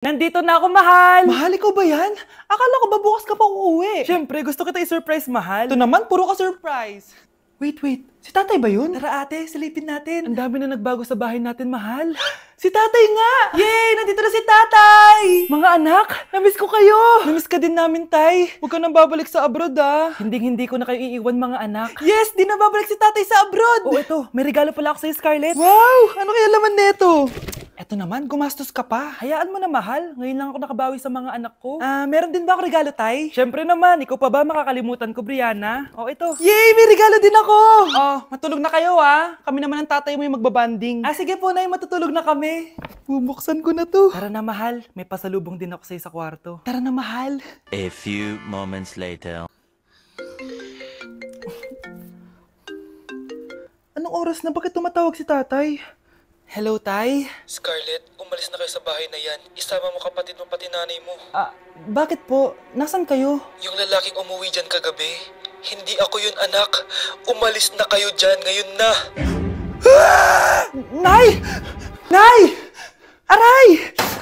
Nandito na ako, mahal! Mahal, ikaw ba yan? Akala ko ba bukas ka pa uuwi? Siyempre, gusto kita i-surprise, mahal. Ito naman, puro ka surprise. Wait, wait. Si tatay ba yun? Tara ate, silipin natin. Ang dami na nagbago sa bahay natin, mahal. si tatay nga! Yay! Nandito na si tatay! Mga anak, namiss ko kayo! Namiss ka din namin, tay. Huwag ka nang babalik sa abroad, ah. Hindi-hindi ko na kayo iiwan, mga anak. Yes! Di na babalik si tatay sa abroad! Oh, ito. May regalo pala ako sa'yo, Scarlett. Wow! Ano kaya laman nito? Eto naman, gumastos ka pa. Hayaan mo na mahal. Ngayon lang ako nakabawi sa mga anak ko. Ah, meron din ba ako regalo, Tay? Siyempre naman, ikaw pa ba makakalimutan ko, Brianna? Oh, ito. Yay! May regalo din ako! Oh, matulog na kayo ah. Kami naman ang tatay mo yung magbabanding. Ah, sige po, Nay, matutulog na kami. Bubuksan ko na to. Tara na, mahal. May pasalubong din ako sa sa kwarto. Tara na, mahal. A few moments later. Anong oras na? Bakit tumatawag si tatay? Hello, Tay? Scarlett, umalis na kayo sa bahay na yan. Isama mo kapatid mo pati nanay mo. Ah, bakit po? Nasaan kayo? Yung lalaking umuwi dyan kagabi. Hindi ako yun, anak. Umalis na kayo dyan ngayon na. Nay! Nay! Aray!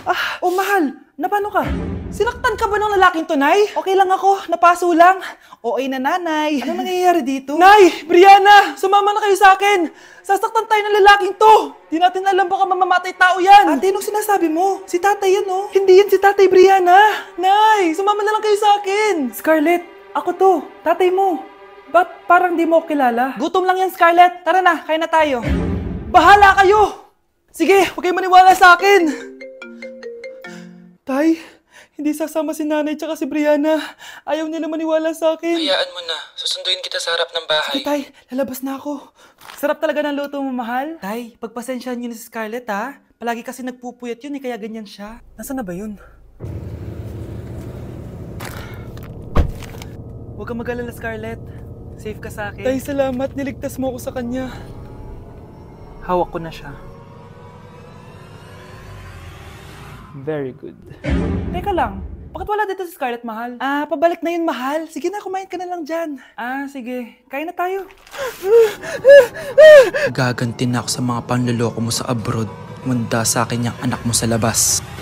Ah, oh, mahal! Napano ka? Sinaktan ka ba ng lalaking to, Nay? Okay lang ako, napaso lang. Okay na, Nanay. Ano nangyayari dito? Nay! Brianna! Sumama na kayo sa akin! Sasaktan tayo ng lalaking to! Di natin alam baka mamamatay tao yan! Ate, anong sinasabi mo? Si tatay yan, oh. Hindi yan si tatay Brianna! Nay! Sumama na lang kayo sa akin! Scarlett, ako to. Tatay mo. Ba't parang di mo kilala? Gutom lang yan, Scarlett. Tara na, kain na tayo. Bahala kayo! Sige, huwag kayong maniwala sa akin! Tay? Hindi sasama si nanay tsaka si Brianna. Ayaw nila maniwala sa akin. Hayaan mo na. Susunduin kita sa harap ng bahay. Sige, Tay. Lalabas na ako. Sarap talaga ng luto mo, mahal. Tay, pagpasensyahan niyo na si Scarlett, ha? Palagi kasi nagpupuyat yun, eh, kaya ganyan siya. Nasaan na ba yun? Huwag kang mag-alala, Scarlett. Safe ka sa akin. Tay, salamat. Niligtas mo ako sa kanya. Hawak ko na siya. Very good. Teka lang, bakit wala dito si Scarlett Mahal? Ah, pabalik na yun, Mahal. Sige na, kumain ka na lang dyan. Ah, sige. Kain na tayo. Gagantin ako sa mga panluloko mo sa abroad. Munda sa akin yung anak mo sa labas.